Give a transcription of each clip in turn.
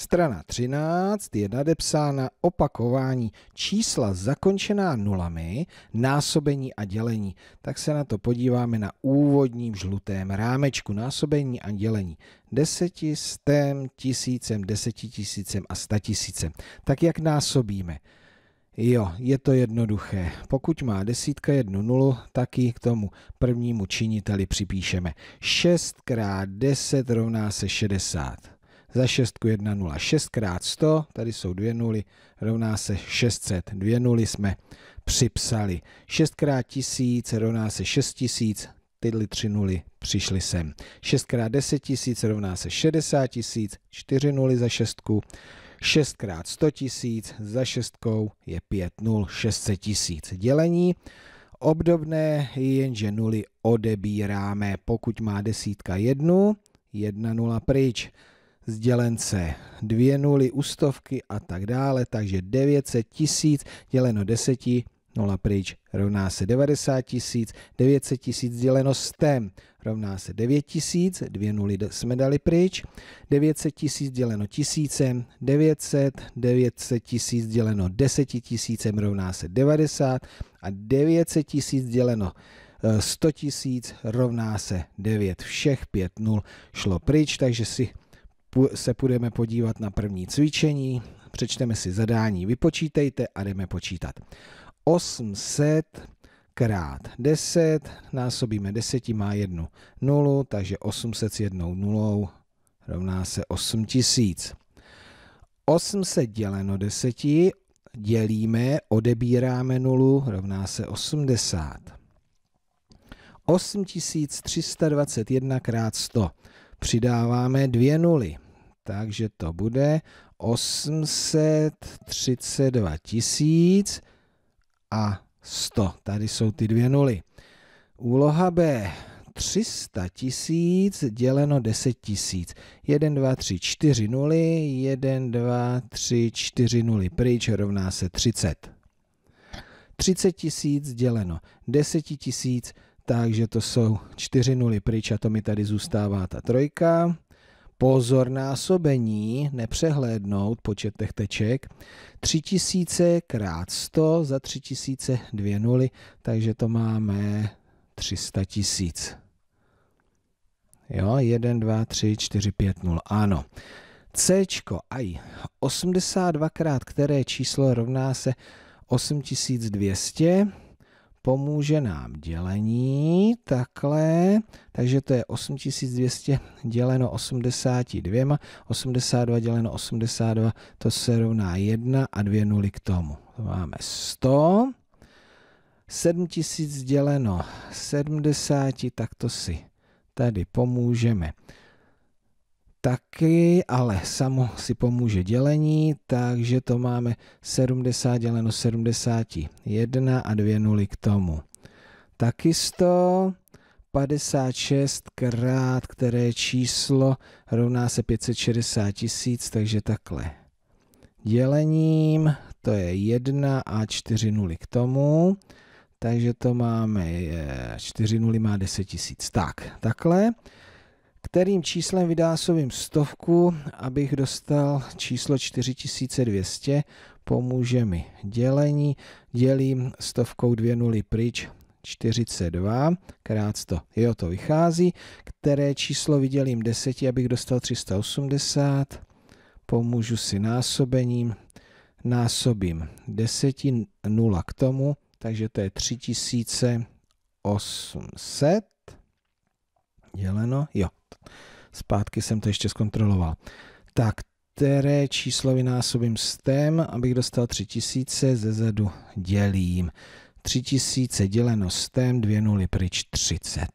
Strana 13 je nadepsána opakování čísla zakončená nulami, násobení a dělení. Tak se na to podíváme na úvodním žlutém rámečku násobení a dělení. Desetistem, tisícem, desetitisícem a statisícem. Tak jak násobíme? Jo, je to jednoduché. Pokud má desítka jednu nulu, tak ji k tomu prvnímu činiteli připíšeme. 6 x 10 rovná se 60 za šestku 1 0 6 krát 100, tady jsou dvě nuly, rovná se 600. Dvě nuly jsme připsali. 6 krát 1000 rovná se 6000, tyhle tři nuly přišly sem. 6 krát 10 000 rovná se 60 tisíc, 4 nuly za šestku, 6 krát 100 tisíc, za šestkou je 5 0, 600 tisíc. Dělení obdobné, jenže nuly odebíráme. Pokud má desítka jednu, jedna nula pryč sdělence dvě nuly ustovky a tak dále, takže 900 tisíc děleno 10, nula pryč, rovná se 90 tisíc, 900 tisíc děleno 100 rovná se 9 tisíc, dvě nuly jsme dali pryč, 900 tisíc děleno tisícem, 900, 900 tisíc děleno 10 tisícem rovná se 90 a 900 tisíc děleno 100 eh, tisíc rovná se 9. Všech 5 nul šlo pryč, takže si se půjdeme podívat na první cvičení, přečteme si zadání, vypočítejte a jdeme počítat. 800 krát 10, násobíme 10 má jednu nulu, takže 800 s jednou nulou rovná se 8000. 800 děleno 10 dělíme, odebíráme nulu, rovná se 80. 8321 krát 100 přidáváme dvě nuly takže to bude 832 tisíc a 100. Tady jsou ty dvě nuly. Úloha B. 300 tisíc děleno 10 tisíc. 1, 2, 3, 4 nuly, 1, 2, 3, 4 nuly pryč rovná se 30. 30 tisíc děleno 10 tisíc, takže to jsou 4 nuly pryč a to mi tady zůstává ta trojka pozor násobení, nepřehlédnout počet těch teček, 3000 krát 100 za 3000 dvě nuly, takže to máme 300 tisíc. Jo, 1, 2, 3, 4, 5, 0, ano. C, aj, 82 krát které číslo rovná se 8200, pomůže nám dělení, takhle, takže to je 8200 děleno 82, 82 děleno 82, to se rovná 1 a 2 nuly k tomu. To máme 100, 7000 děleno 70, tak to si tady pomůžeme taky, ale samo si pomůže dělení, takže to máme 70 děleno 71 a dvě nuly k tomu. Taky 100, 56 krát, které číslo rovná se 560 tisíc, takže takhle. Dělením to je 1 a 4 nuly k tomu, takže to máme, 4 nuly má 10 tisíc. Tak, takhle kterým číslem vydásovým stovku, abych dostal číslo 4200, pomůže mi dělení, dělím stovkou dvě nuly pryč, 42 krát 100. Jo, to vychází. Které číslo vydělím 10, abych dostal 380. Pomůžu si násobením. Násobím 10, 0 k tomu, takže to je 3800 děleno, jo. Zpátky jsem to ještě zkontroloval. Tak, které číslo vynásobím s tém, abych dostal 3000, ze zadu dělím. 3000 děleno s tém, dvě nuly pryč 30.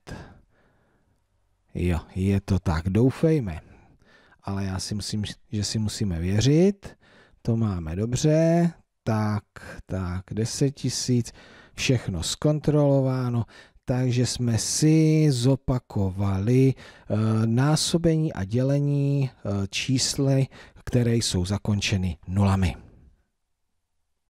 Jo, je to tak, doufejme. Ale já si myslím, že si musíme věřit. To máme dobře. Tak, tak, 10 000, všechno zkontrolováno takže jsme si zopakovali eh, násobení a dělení eh, čísly, které jsou zakončeny nulami.